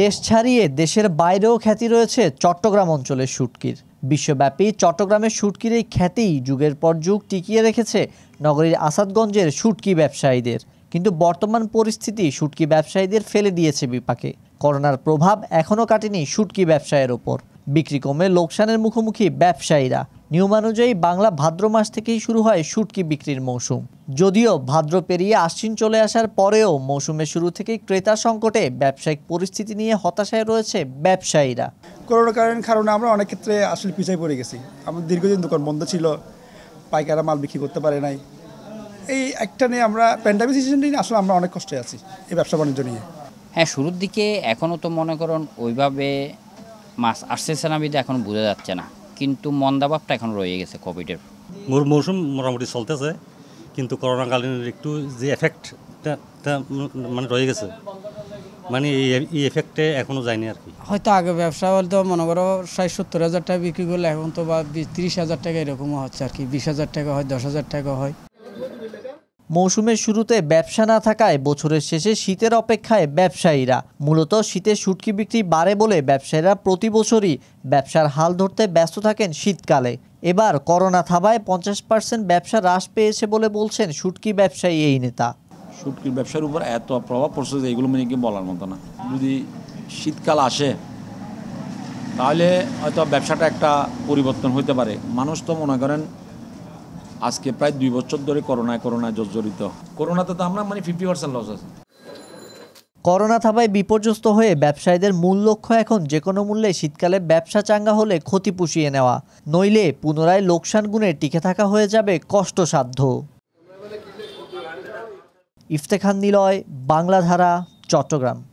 দেশ ছাড়িয়ে দেশের বাইরেও খ্যাতি রয়েছে চট্টগ্রাম অঞ্চলের শুটকির বিশ্বব্যাপী চট্টগ্রামের শুটকির এই খ্যাতি যুগের পর যুগ টিকিয়ে রেখেছে নগরীর আসাদগঞ্জের শুটকি ব্যবসায়ীদের কিন্তু বর্তমান পরিস্থিতি শুটকি ব্যবসায়ীদের ফেলে দিয়েছে বিপাকে করোনার প্রভাব এখনও কাটেনি শুটকি ব্যবসায়ের ওপর বিক্রি কমে লোকসানের মুখোমুখি ব্যবসায়ীরা নিয়মানুযায়ী বাংলা ভাদ্র মাস থেকেই শুরু হয় শুটকি বিক্রির মৌসুম যদিও ভাদ্র পেরিয়ে আশ্বিন চলে আসার পরেও মৌসুমের শুরু থেকেই ক্রেতা সংকটে ব্যবসায়িক পরিস্থিতি নিয়ে হতাশায় রয়েছে ব্যবসায়ীরা করোনা করোনার কারণে আমরা অনেক ক্ষেত্রে আসলে পিছিয়ে পড়ে গেছি আমাদের দীর্ঘদিন দোকান বন্ধ ছিল পাইকারা মাল বিক্রি করতে পারে নাই এই একটা নিয়ে আমরা প্যান্ডামিক সিচুয়েশন নিয়ে আসলে আমরা অনেক কষ্টে আছি এই ব্যবসা বাণিজ্য নিয়ে হ্যাঁ শুরুর দিকে এখনও তো মনে করুন ওইভাবে মাছ আসতেছে না বিদে এখন বোঝা যাচ্ছে না কিন্তু মন্দাভাবটা এখন রয়ে গেছে কোভিডের মৌসুম মোটামুটি চলতেছে কিন্তু করোনাকালীন একটু যে এফেক্টটা মানে রয়ে গেছে মানে এই এফেক্টে এখনও যায়নি আর কি হয়তো আগে ব্যবসা বলতে মনে করো ষাট সত্তর হাজার টাকা বিক্রি করলে এখন তো বা তিরিশ হাজার টাকা এরকমও হচ্ছে আর কি বিশ হাজার টাকা হয় দশ হাজার টাকা হয় মৌসুমের শুরুতে ব্যবসা না থাকায় বছরের শেষে শীতের অপেক্ষায় ব্যবসায়ীরা মূলত শীতে শুটকি বিক্রি বাড়ে বলে ব্যবসায়ীরা প্রতি বছরই ব্যবসার হাল ধরতে ব্যস্ত থাকেন শীতকালে এবার করোনা থাবায় পঞ্চাশ পার্সেন্ট ব্যবসা হ্রাস পেয়েছে বলে বলছেন শুটকি ব্যবসায়ী এই নেতা শুটকির ব্যবসার উপর এত প্রভাব পড়ছে যে এগুলো মানে কি বলার মতো না যদি শীতকাল আসে তাহলে হয়তো ব্যবসাটা একটা পরিবর্তন হইতে পারে মানুষ তো মনে করেন আজকে প্রায় দুই বছর ধরে করোনায় করোনায় জর্জরিত করোনাতে তো আমরা মানে ফিফটি পার্সেন্ট লস আছে করোনা থাবায় বিপর্যস্ত হয়ে ব্যবসায়ীদের মূল লক্ষ্য এখন যে কোনো মূল্যে শীতকালে ব্যবসা চাঙ্গা হলে ক্ষতি পুষিয়ে নেওয়া নইলে পুনরায় লোকসান গুণে টিকে থাকা হয়ে যাবে কষ্টসাধ্য ইফতেখান নিলয় বাংলাধারা চট্টগ্রাম